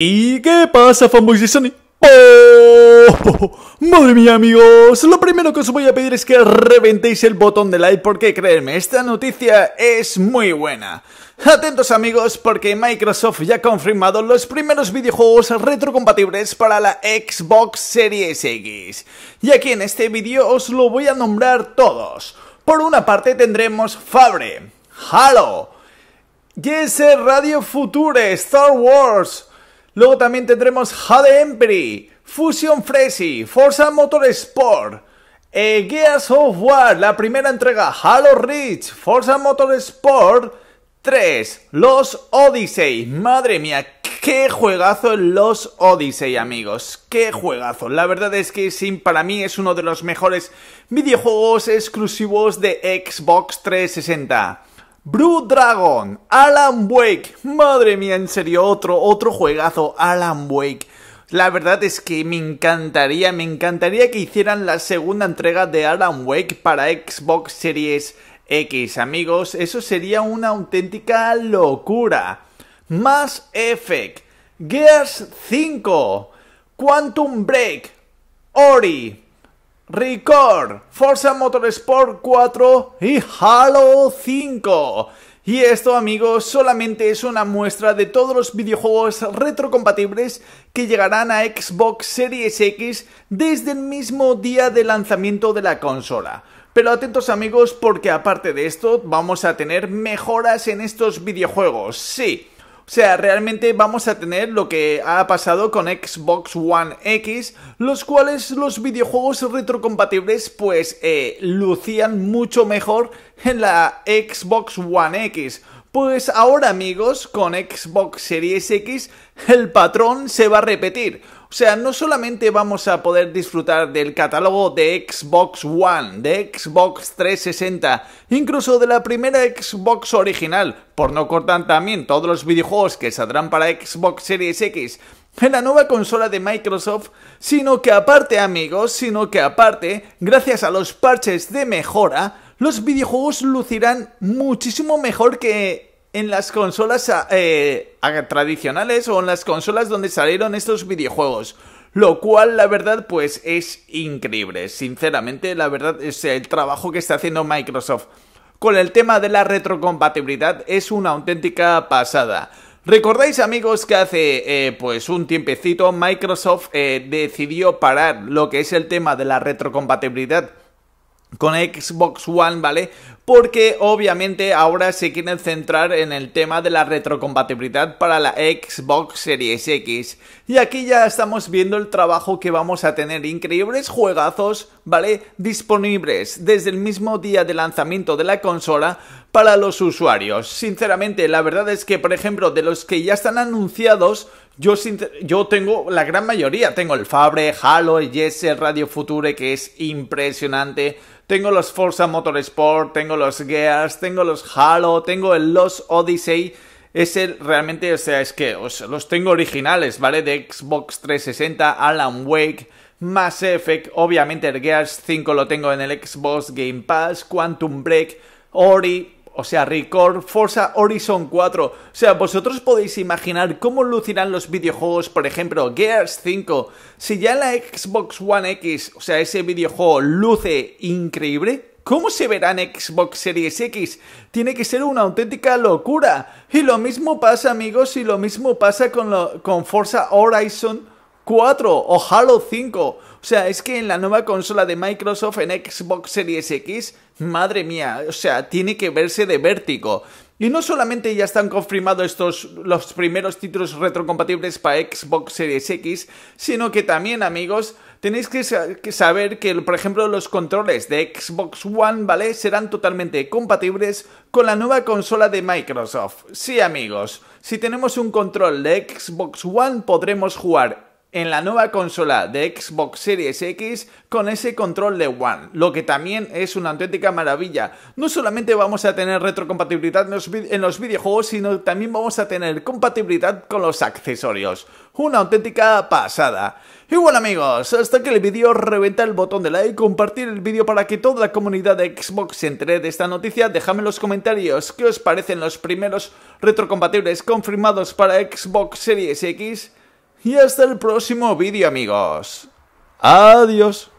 ¿Y qué pasa, fanboys de Sony? ¡Oh! Madre mía amigos, lo primero que os voy a pedir es que reventéis el botón de like porque créeme, esta noticia es muy buena. Atentos amigos porque Microsoft ya ha confirmado los primeros videojuegos retrocompatibles para la Xbox Series X. Y aquí en este vídeo os lo voy a nombrar todos. Por una parte tendremos Fabre, Halo, Jesse Radio Future, Star Wars, Luego también tendremos Jade Empery, Fusion Frenzy, Forza Motorsport, Sport, eh, Gears of War, la primera entrega, Halo Reach, Forza Motorsport 3, Los Odyssey. Madre mía, qué juegazo Los Odyssey, amigos. Qué juegazo. La verdad es que sin para mí es uno de los mejores videojuegos exclusivos de Xbox 360. Blue Dragon, Alan Wake, madre mía, en serio, otro, otro juegazo, Alan Wake. La verdad es que me encantaría, me encantaría que hicieran la segunda entrega de Alan Wake para Xbox Series X, amigos, eso sería una auténtica locura. Más Effect, Gears 5, Quantum Break, Ori, Record, Forza Motorsport 4 y Halo 5. Y esto amigos solamente es una muestra de todos los videojuegos retrocompatibles que llegarán a Xbox Series X desde el mismo día de lanzamiento de la consola. Pero atentos amigos porque aparte de esto vamos a tener mejoras en estos videojuegos, sí. O sea, realmente vamos a tener lo que ha pasado con Xbox One X, los cuales los videojuegos retrocompatibles pues eh, lucían mucho mejor en la Xbox One X. Pues ahora amigos, con Xbox Series X el patrón se va a repetir. O sea, no solamente vamos a poder disfrutar del catálogo de Xbox One, de Xbox 360, incluso de la primera Xbox original, por no cortar también todos los videojuegos que saldrán para Xbox Series X en la nueva consola de Microsoft, sino que aparte amigos, sino que aparte, gracias a los parches de mejora, los videojuegos lucirán muchísimo mejor que en las consolas ah, eh, tradicionales o en las consolas donde salieron estos videojuegos. Lo cual, la verdad, pues es increíble. Sinceramente, la verdad, es el trabajo que está haciendo Microsoft con el tema de la retrocompatibilidad es una auténtica pasada. Recordáis amigos que hace eh, pues un tiempecito Microsoft eh, decidió parar lo que es el tema de la retrocompatibilidad con Xbox One, ¿vale? Porque obviamente ahora se quieren centrar en el tema de la retrocompatibilidad para la Xbox Series X. Y aquí ya estamos viendo el trabajo que vamos a tener. Increíbles juegazos, ¿vale? Disponibles desde el mismo día de lanzamiento de la consola para los usuarios. Sinceramente, la verdad es que, por ejemplo, de los que ya están anunciados, yo, tengo la gran mayoría. Tengo el Fabre, Halo, el Yes, Radio Future, que es impresionante. Tengo los Forza Motorsport, tengo los Gears, tengo los Halo, tengo el Los Odyssey. Ese realmente, o sea, es que los tengo originales, ¿vale? De Xbox 360, Alan Wake. Mass Effect, obviamente el Gears 5 lo tengo en el Xbox Game Pass, Quantum Break, Ori, o sea, Record Forza Horizon 4. O sea, vosotros podéis imaginar cómo lucirán los videojuegos, por ejemplo, Gears 5. Si ya la Xbox One X, o sea, ese videojuego luce increíble, ¿Cómo se verá en Xbox Series X? Tiene que ser una auténtica locura. Y lo mismo pasa, amigos, y lo mismo pasa con, con Forza Horizon 4 o Halo 5. O sea, es que en la nueva consola de Microsoft en Xbox Series X, madre mía, o sea, tiene que verse de vértigo. Y no solamente ya están confirmados estos los primeros títulos retrocompatibles para Xbox Series X, sino que también, amigos, tenéis que, saber que, por ejemplo, los controles de Xbox One, ¿vale? Serán totalmente compatibles con la nueva consola de Microsoft. Sí, amigos, si tenemos un control de Xbox One podremos jugar en la nueva consola de Xbox Series X con ese control de One, lo que también es una auténtica maravilla. No solamente vamos a tener retrocompatibilidad en los, videojuegos, sino también vamos a tener compatibilidad con los accesorios. Una auténtica pasada. Y bueno amigos, hasta que el vídeo reventa el botón de like, compartir el vídeo para que toda la comunidad de Xbox se entere de esta noticia, dejadme en los comentarios qué os parecen los primeros retrocompatibles confirmados para Xbox Series X y hasta el próximo vídeo, amigos. Adiós.